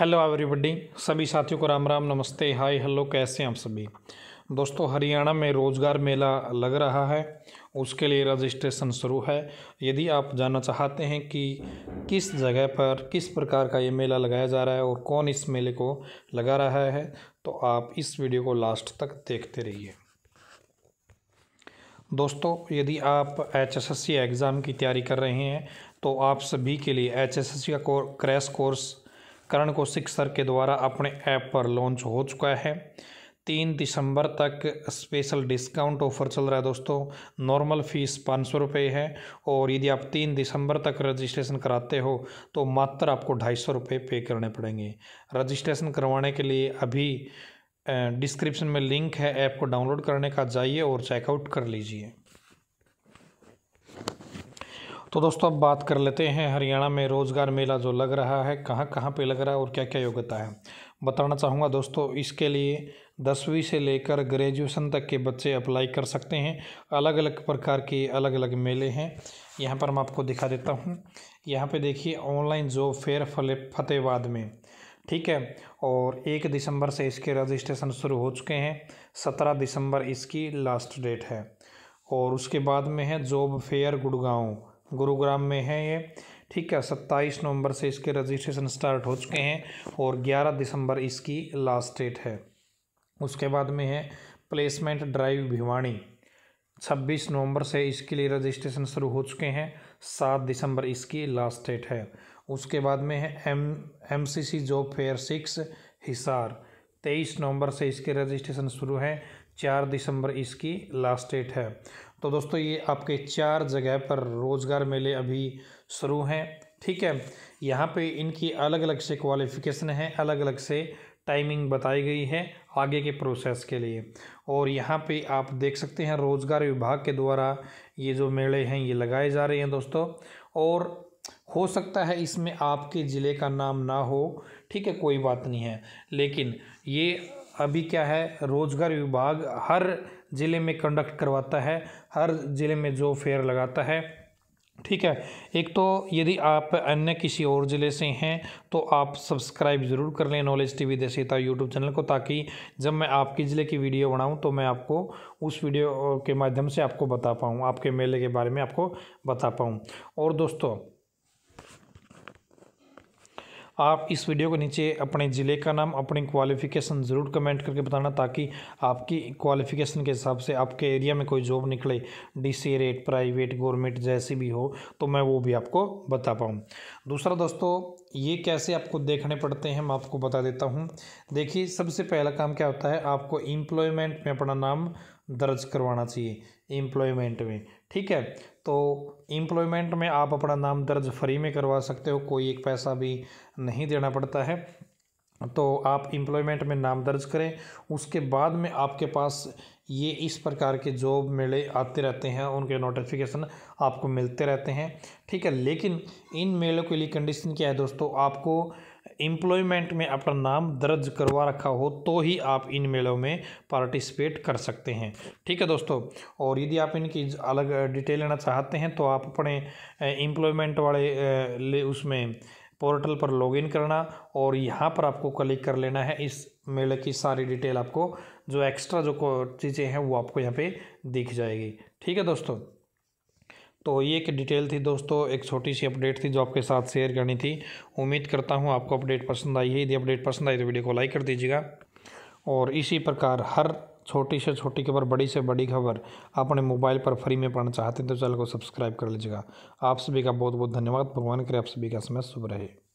hello everybody सभी साथियों को राम राम नमस्ते हाय हेलो कैसे हैं आप सभी दोस्तों हरियाणा में रोज़गार मेला लग रहा है उसके लिए रजिस्ट्रेशन शुरू है यदि आप जानना चाहते हैं कि किस जगह पर किस प्रकार का ये मेला लगाया जा रहा है और कौन इस मेले को लगा रहा है तो आप इस वीडियो को लास्ट तक देखते रहिए दोस्तों यदि आप एच एग्ज़ाम की तैयारी कर रहे हैं तो आप सभी के लिए एच का क्रैश कोर्स करण को सर के द्वारा अपने ऐप पर लॉन्च हो चुका है तीन दिसंबर तक स्पेशल डिस्काउंट ऑफर चल रहा है दोस्तों नॉर्मल फ़ीस पाँच सौ रुपये है और यदि आप तीन दिसंबर तक रजिस्ट्रेशन कराते हो तो मात्र आपको ढाई सौ रुपये पे करने पड़ेंगे रजिस्ट्रेशन करवाने के लिए अभी डिस्क्रिप्शन में लिंक है ऐप को डाउनलोड करने का जाइए और चेकआउट कर लीजिए तो दोस्तों अब बात कर लेते हैं हरियाणा में रोज़गार मेला जो लग रहा है कहाँ कहाँ पे लग रहा है और क्या क्या योग्यता है बताना चाहूँगा दोस्तों इसके लिए दसवीं से लेकर ग्रेजुएशन तक के बच्चे अप्लाई कर सकते हैं अलग अलग प्रकार के अलग अलग मेले हैं यहाँ पर मैं आपको दिखा देता हूँ यहाँ पे देखिए ऑनलाइन जॉब फेयर फले फ़तेहबाद में ठीक है और एक दिसंबर से इसके रजिस्ट्रेशन शुरू हो चुके हैं सत्रह दिसंबर इसकी लास्ट डेट है और उसके बाद में है जॉब फेयर गुड़गांव गुरुग्राम में है ये ठीक है सत्ताईस नवंबर से इसके रजिस्ट्रेशन स्टार्ट हो चुके हैं और ग्यारह दिसंबर इसकी लास्ट डेट है उसके बाद में है प्लेसमेंट ड्राइव भिवानी छब्बीस नवंबर से इसके लिए रजिस्ट्रेशन शुरू हो चुके हैं सात दिसंबर इसकी लास्ट डेट है उसके बाद में है M M C C job fair six Hisar तेईस नवंबर से इसके रजिस्ट्रेशन शुरू है चार दिसंबर इसकी लास्ट डेट है तो दोस्तों ये आपके चार जगह पर रोज़गार मेले अभी शुरू हैं ठीक है यहाँ पे इनकी अलग अलग से क्वालिफ़िकेशन है अलग अलग से टाइमिंग बताई गई है आगे के प्रोसेस के लिए और यहाँ पे आप देख सकते हैं रोज़गार विभाग के द्वारा ये जो मेले हैं ये लगाए जा रहे हैं दोस्तों और हो सकता है इसमें आपके ज़िले का नाम ना हो ठीक है कोई बात नहीं है लेकिन ये अभी क्या है रोज़गार विभाग हर ज़िले में कंडक्ट करवाता है हर ज़िले में जो फेयर लगाता है ठीक है एक तो यदि आप अन्य किसी और ज़िले से हैं तो आप सब्सक्राइब ज़रूर कर लें नॉलेज टीवी देसीता यूट्यूब चैनल को ताकि जब मैं आपके ज़िले की वीडियो बनाऊं तो मैं आपको उस वीडियो के माध्यम से आपको बता पाऊं आपके मेले के बारे में आपको बता पाऊं और दोस्तों आप इस वीडियो के नीचे अपने ज़िले का नाम अपनी क्वालिफ़िकेशन ज़रूर कमेंट करके बताना ताकि आपकी क्वालिफ़िकेशन के हिसाब से आपके एरिया में कोई जॉब निकले D C rate private government जैसी भी हो तो मैं वो भी आपको बता पाऊँ दूसरा दोस्तों ये कैसे आपको देखने पड़ते हैं मैं आपको बता देता हूँ देखिए सबसे पहला काम क्या होता है आपको एम्प्लॉयमेंट में अपना नाम दर्ज करवाना चाहिए एम्प्लॉयमेंट में ठीक है तो एम्प्लॉयमेंट में आप अपना नाम दर्ज फ्री में करवा सकते हो कोई एक पैसा भी नहीं देना पड़ता है तो आप एम्प्लॉयमेंट में नाम दर्ज करें उसके बाद में आपके पास ये इस प्रकार के जॉब मेले आते रहते हैं उनके नोटिफिकेशन आपको मिलते रहते हैं ठीक है लेकिन इन मेलों के लिए कंडीशन क्या है दोस्तों आपको एम्प्लॉयमेंट में अपना नाम दर्ज करवा रखा हो तो ही आप इन मेलों में पार्टिसिपेट कर सकते हैं ठीक है दोस्तों और यदि आप इनकी अलग डिटेल लेना चाहते हैं तो आप अपने एम्प्लॉयमेंट वाले ले उसमें पोर्टल पर लॉगिन करना और यहाँ पर आपको क्लिक कर लेना है इस मेले की सारी डिटेल आपको जो एक्स्ट्रा जो चीज़ें हैं वो आपको यहाँ पर दिख जाएगी ठीक है दोस्तों तो ये एक डिटेल थी दोस्तों एक छोटी सी अपडेट थी जो आपके साथ शेयर करनी थी उम्मीद करता हूँ आपको अपडेट पसंद आई है यदि अपडेट पसंद आई तो वीडियो को लाइक कर दीजिएगा और इसी प्रकार हर छोटी से छोटी खबर बड़ी से बड़ी खबर अपने मोबाइल पर फ्री में पढ़ना चाहते हैं तो चैनल को सब्सक्राइब कर लीजिएगा आप सभी का बहुत बहुत धन्यवाद भगवान करें आप सभी का समय शुभ रहे